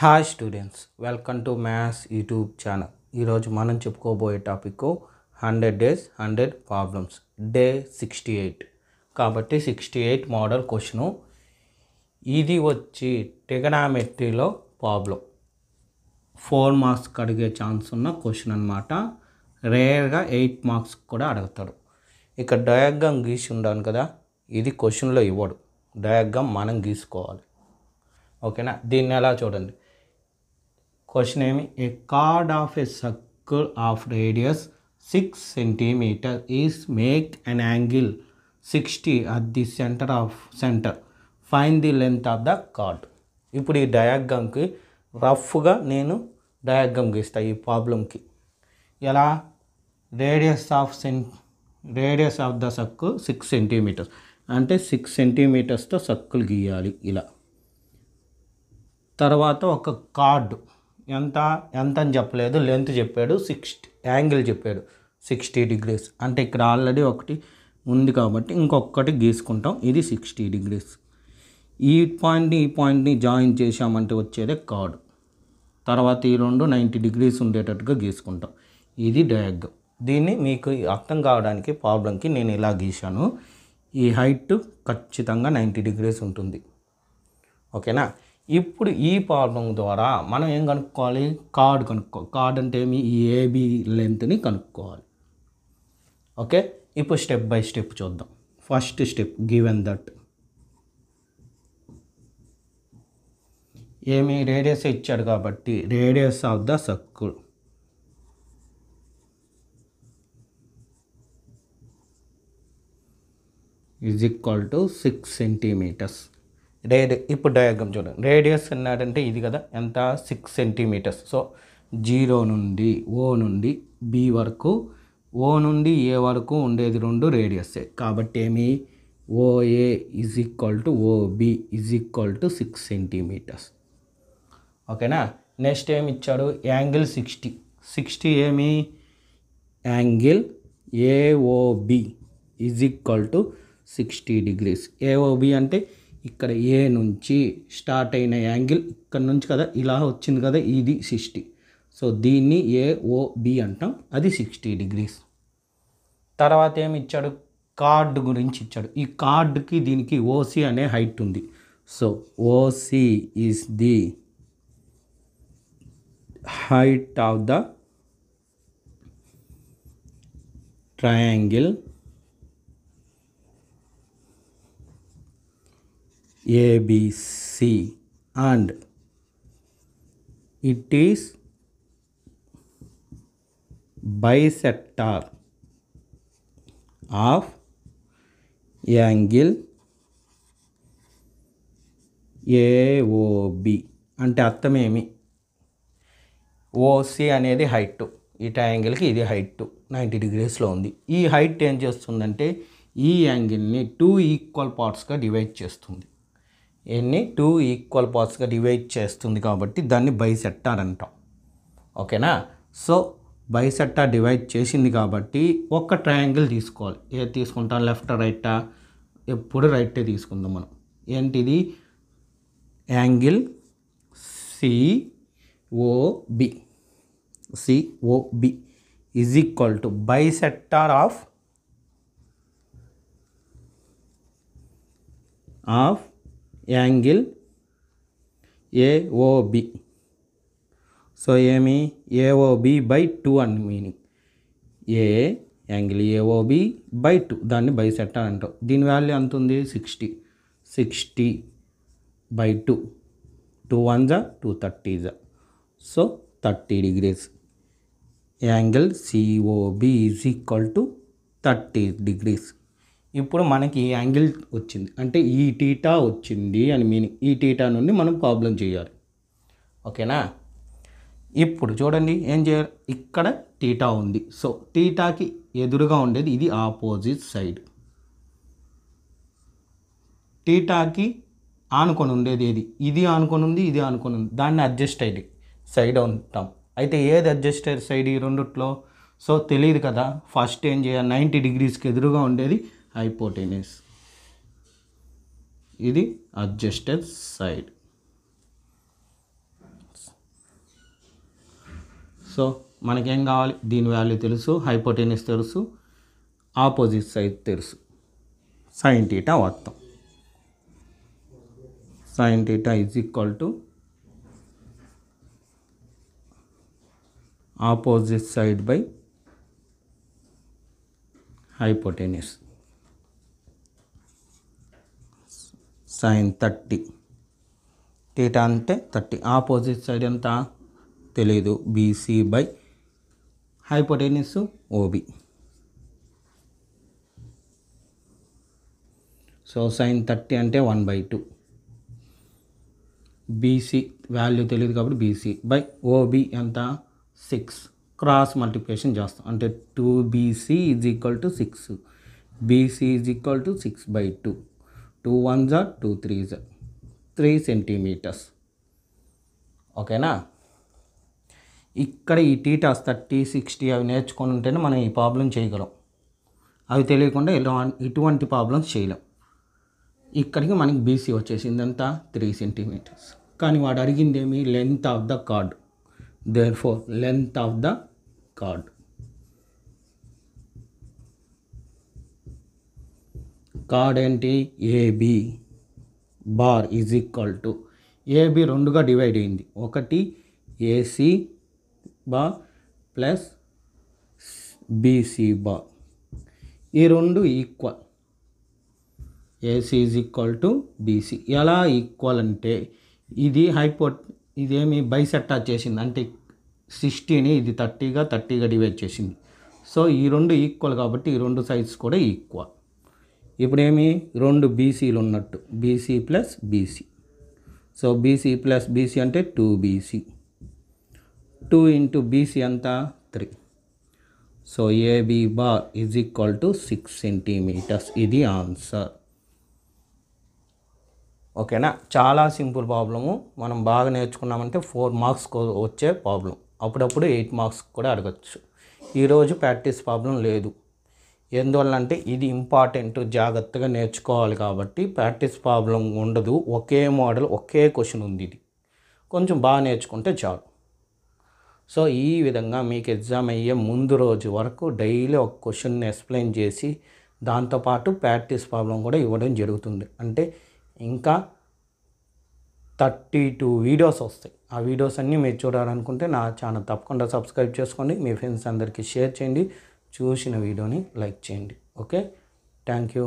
Hi students welcome to maths YouTube channel ఈరోజు మనం చెప్పుకోబోయే topic hundred days hundred problems day sixty eight కాబట్టి sixty eight model question ఇది వచ్చి టెగనామెట్రీలో ప్రాబ్లం ఫోర్ మార్క్స్ అడిగే ఛాన్స్ ఉన్న క్వశ్చన్ అనమాట రేర్గా ఎయిట్ మార్క్స్ కూడా అడుగుతాడు ఇక్కడ డయాగ్రామ్ గీసి ఉండాను కదా ఇది క్వశ్చన్లో ఇవ్వడు డయాగ్రామ్ మనం గీసుకోవాలి ఓకేనా దీన్ని ఎలా చూడండి Question name A chord of a circle of radius 6 centimeter is make an angle 60 at the center of center. Find the length of the chord. ఇప్పుడు ఈ డయాగ్రామ్కి రఫ్గా నేను డయాగ్రామ్ గీస్తా ఈ ప్రాబ్లంకి ఎలా రేడియస్ ఆఫ్ సెన్ radius of the circle six centimetres అంటే six సెంటీమీటర్స్తో సర్కిల్ గీయాలి ఇలా తర్వాత ఒక కార్డు ఎంత ఎంత అని చెప్పలేదు లెంత్ చెప్పాడు సిక్స్టీ యాంగిల్ చెప్పాడు సిక్స్టీ డిగ్రీస్ అంటే ఇక్కడ ఆల్రెడీ ఒకటి ఉంది కాబట్టి ఇంకొకటి గీసుకుంటాం ఇది సిక్స్టీ డిగ్రీస్ ఈ పాయింట్ని ఈ పాయింట్ని జాయిన్ చేసామంటే వచ్చేదే కార్డు తర్వాత ఈ రెండు నైంటీ డిగ్రీస్ ఉండేటట్టుగా గీసుకుంటాం ఇది డయాగ్ దీన్ని మీకు అర్థం కావడానికి ప్రాబ్లంకి నేను ఇలా గీశాను ఈ హైట్ ఖచ్చితంగా నైంటీ డిగ్రీస్ ఉంటుంది ఓకేనా ఇప్పుడు ఈ ప్రాబ్లం ద్వారా మనం ఏం కనుక్కోవాలి కార్డ్ కనుక్కో కార్డ్ అంటే ఏమి ఈ ఏబి లెంత్ని కనుక్కోవాలి ఓకే ఇప్పుడు స్టెప్ బై స్టెప్ చూద్దాం ఫస్ట్ స్టెప్ గివెన్ దట్ ఏమి రేడియస్ ఇచ్చాడు కాబట్టి radius of the circle is equal to six centimetres రేడి ఇప్పుడు డయాగ్రామ్ చూడండి రేడియస్ అన్నాడంటే ఇది కదా ఎంత సిక్స్ సెంటీమీటర్స్ సో జీరో నుండి ఓ నుండి బి వరకు ఓ నుండి ఏ వరకు ఉండేది రెండు రేడియస్ కాబట్టి ఏమి OA is equal to OB is equal to six centimetres ఓకేనా నెక్స్ట్ ఏమి ఇచ్చాడు యాంగిల్ సిక్స్టీ సిక్స్టీ ఏమి angle AOB is equal to sixty degrees AOB అంటే ఇక్కడ ఏ నుంచి స్టార్ట్ అయిన యాంగిల్ ఇక్కడ నుంచి కదా ఇలా వచ్చింది కదా ఇది సిక్స్టీ సో దీన్ని ఏఓబి అంటాం అది సిక్స్టీ డిగ్రీస్ తర్వాత ఏమి ఇచ్చాడు కార్డ్ గురించి ఇచ్చాడు ఈ కార్డ్కి దీనికి ఓసీ అనే హైట్ ఉంది so OC is the height of the triangle ABC and it is bisector of angle AOB అంటే అర్థమేమి ఓసి అనేది హైట్ ఈ ట్రయాంగిల్కి ఇది హైట్ నైంటీ డిగ్రీస్లో ఉంది ఈ హైట్ ఏం చేస్తుందంటే ఈ యాంగిల్ని టూ ఈక్వల్ పార్ట్స్గా డివైడ్ చేస్తుంది ఎన్ని టూ ఈక్వల్ పార్ట్స్గా డివైడ్ చేస్తుంది కాబట్టి దాన్ని బైసెట్టార్ అంటాం ఓకేనా సో బైసెక్టార్ డివైడ్ చేసింది కాబట్టి ఒక్క ట్రయాంగిల్ తీసుకోవాలి ఏది తీసుకుంటాం లెఫ్ట్ రైటా ఎప్పుడు రైటే తీసుకుందాం మనం ఏంటిది angle COB COB is equal to bisector of of angle AOB so ఏమి ఏఓబి బై టూ అని మీనింగ్ ఏ యాంగిల్ ఏఓబి బై టూ దాన్ని బై సెట్ అని అంటాం దీని వాల్యూ ఎంత ఉంది sixty sixty by two two one జా టూ థర్టీ జా so thirty degrees angle COB is equal to thirty degrees ఇప్పుడు మనకి యాంగిల్ వచ్చింది అంటే ఈ టీటా వచ్చింది అని మీనింగ్ ఈ టీటా నుండి మనం ప్రాబ్లం చేయాలి ఓకేనా ఇప్పుడు చూడండి ఏం చేయాలి ఇక్కడ టీటా ఉంది సో టీటాకి ఎదురుగా ఉండేది ఇది ఆపోజిట్ సైడ్ టీటాకి ఆనుకొని ఉండేది ఏది ఇది ఆనుకొని ఉంది ఇది ఆనుకొని ఉంది దాన్ని అడ్జస్ట్ అయ్యి సైడ్ ఉంటాం అయితే ఏది అడ్జస్ట్ అయ్యే సైడ్ ఈ రెండుట్లో సో తెలియదు కదా ఫస్ట్ ఏం చేయాలి నైంటీ డిగ్రీస్కి ఎదురుగా ఉండేది హైపోటెనిస్ ఇది అడ్జస్టెడ్ సైడ్ సో మనకేం కావాలి దీని వాల్యూ తెలుసు హైపోటెనిస్ తెలుసు ఆపోజిట్ సైడ్ తెలుసు సైన్ టీటా వస్తాం sine theta is equal to opposite side by hypotenuse sine thirty theta అంటే థర్టీ ఆపోజిట్ సైడ్ ఎంత తెలీదు BC by hypotenuse OB so sine thirty అంటే one by two BC value తెలియదు కాబట్టి BC by OB ఎంత six cross multiplication చేస్తాం అంటే two BC is equal to six BC is equal to six by two two one జా two three జా three centimetres ఓకేనా ఇక్కడ ఈ టీటాస్ థర్టీ సిక్స్టీ అవి నేర్చుకొని ఉంటేనే మనం ఈ ప్రాబ్లం చేయగలం అవి తెలియకుండా ఇలా ఇటువంటి ప్రాబ్లమ్స్ చేయలేం ఇక్కడికి మనకి బీసీ వచ్చేసింది ఎంత త్రీ సెంటీమీటర్స్ కానీ వాడు అడిగింది ఏమి length of the chord therefore length of the chord chord ఏంటి AB bar is equal to AB రెండుగా డివైడ్ అయింది ఒకటి AC bar plus BC bar ఈ రెండు equal AC is equal to BC ఎలా ఈక్వల్ అంటే ఇది హైపోట్ ఇదేమి బైసెట్టా చేసింది అంటే సిక్స్టీని ఇది థర్టీగా థర్టీగా డివైడ్ చేసింది సో ఈ రెండు ఈక్వల్ కాబట్టి ఈ రెండు సైజ్ కూడా ఈక్వల్ ఇప్పుడేమి రెండు బీసీలు ఉన్నట్టు BC plus BC so BC plus BC అంటే two BC two into BC అంతా three so AB bar is equal to six centimetres ఇది ఆన్సర్ ఓకేనా చాలా సింపుల్ ప్రాబ్లము మనం బాగా నేర్చుకున్నామంటే ఫోర్ మార్క్స్ వచ్చే ప్రాబ్లం అప్పుడప్పుడు ఎయిట్ మార్క్స్ కూడా అడగచ్చు ఈరోజు ప్రాక్టీస్ ప్రాబ్లం లేదు ఎందువల్ల అంటే ఇది ఇంపార్టెంట్ జాగ్రత్తగా నేర్చుకోవాలి కాబట్టి ప్రాక్టీస్ ప్రాబ్లం ఉండదు ఒకే మోడల్ ఒకే క్వశ్చన్ ఉంది ఇది కొంచెం బాగా నేర్చుకుంటే చాలు సో ఈ విధంగా మీకు ఎగ్జామ్ అయ్యే ముందు రోజు వరకు డైలీ ఒక క్వశ్చన్ ఎక్స్ప్లెయిన్ చేసి దాంతోపాటు ప్రాక్టీస్ ప్రాబ్లం కూడా ఇవ్వడం జరుగుతుంది అంటే ఇంకా థర్టీ టూ వీడియోస్ వస్తాయి ఆ వీడియోస్ అన్నీ మీరు చూడాలనుకుంటే నా ఛానల్ తప్పకుండా సబ్స్క్రైబ్ చేసుకోండి మీ ఫ్రెండ్స్ అందరికీ షేర్ చేయండి చూసిన వీడియోని లైక్ చేయండి ఓకే థ్యాంక్ యూ